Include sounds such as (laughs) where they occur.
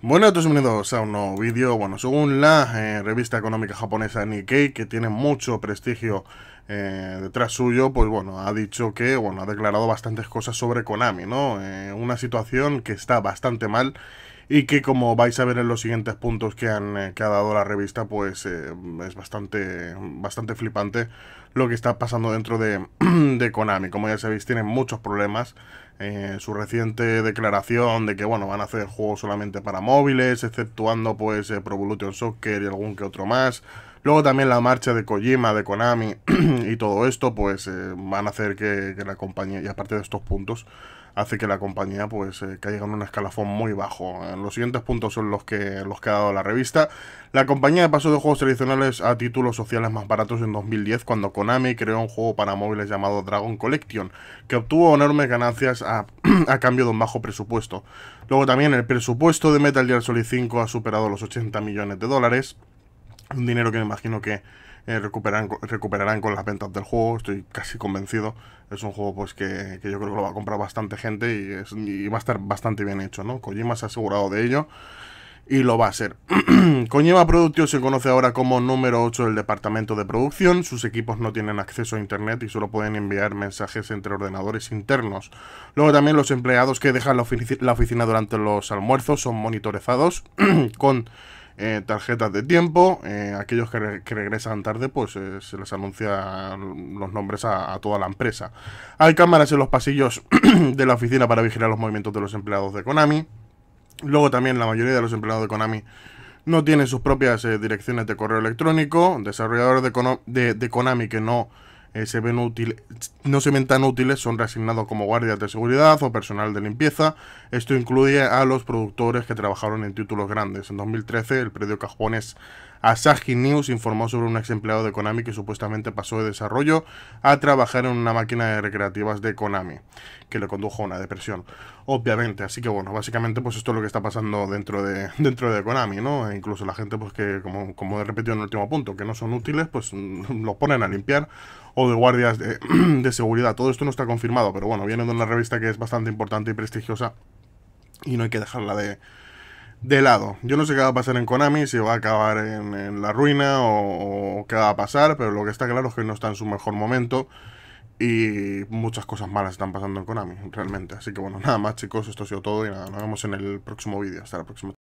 Bueno, todos bienvenidos a un nuevo vídeo. Bueno, según la eh, revista económica japonesa Nikkei, que tiene mucho prestigio eh, detrás suyo, pues bueno, ha dicho que, bueno, ha declarado bastantes cosas sobre Konami, ¿no? Eh, una situación que está bastante mal y que como vais a ver en los siguientes puntos que, han, eh, que ha dado la revista, pues es bastante, bastante flipante lo que está pasando dentro de, (clears throat) Konami. Como ya sabéis, tienen muchos problemas. su reciente declaración de que bueno van a hacer juegos solamente para móviles, exceptuando pues Pro Evolution Soccer y algún que otro más. Luego también la marcha de Kojima, de Konami, (clears throat) y todo esto, pues eh, van a hacer que, la compañía, y aparte de estos puntos, hace que la compañía pues eh, caiga en un escalafón muy bajo. Eh, los siguientes puntos son los que, los que ha dado la revista. La compañía de paso de juegos tradicionales a títulos sociales más baratos en 2010 cuando Konami creó un juego para móviles llamado Dragon Collection, que obtuvo enormes ganancias a, (clears throat) a cambio de un bajo presupuesto. Luego también el presupuesto de Metal Gear Solid 5 ha superado los 80 millones de dólares. Un dinero que me imagino que eh, recuperarán con las ventas del juego, estoy casi convencido. Es un juego pues que, yo creo que lo va a comprar bastante gente y, va a estar bastante bien hecho, ¿no? Kojima se ha asegurado de ello y lo va a ser. (clears throat) Kojima Productions se conoce ahora como número 8 del departamento de producción. Sus equipos no tienen acceso a internet y solo pueden enviar mensajes entre ordenadores internos. Luego también los empleados que dejan la, oficina durante los almuerzos son monitorizados (clears throat) con eh, tarjetas de tiempo. Eh, aquellos que, regresan tarde, pues eh, se les anuncia los nombres a, toda la empresa. Hay cámaras en los pasillos (clears throat) de la oficina para vigilar los movimientos de los empleados de Konami. Luego también la mayoría de los empleados de Konami no tienen sus propias direcciones de correo electrónico. Desarrolladores de Konami que no eh, ven no se ven tan útiles son reasignados como guardias de seguridad o personal de limpieza. Esto incluye a los productores que trabajaron en títulos grandes. En 2013 el predio Cajones Asahi News informó sobre un ex empleado de Konami que supuestamente pasó de desarrollo a trabajar en una máquina de recreativas de Konami, que le condujo a una depresión, obviamente. Así que bueno, básicamente pues esto es lo que está pasando dentro de, (laughs) dentro de Konami, ¿no? E incluso la gente pues que, como, como he repetido en el último punto, que no son útiles, pues (laughs) los ponen a limpiar o de guardias de, (clears throat) de seguridad. Todo esto no está confirmado, pero bueno, viene de una revista que es bastante importante y prestigiosa y no hay que dejarla de de lado. Yo no sé qué va a pasar en Konami, si va a acabar en, la ruina o, o, qué va a pasar, pero lo que está claro es que no está en su mejor momento y muchas cosas malas están pasando en Konami, realmente. Así que bueno, (laughs) nada más chicos, esto ha sido todo y nada, nos vemos en el próximo vídeo. Hasta la próxima.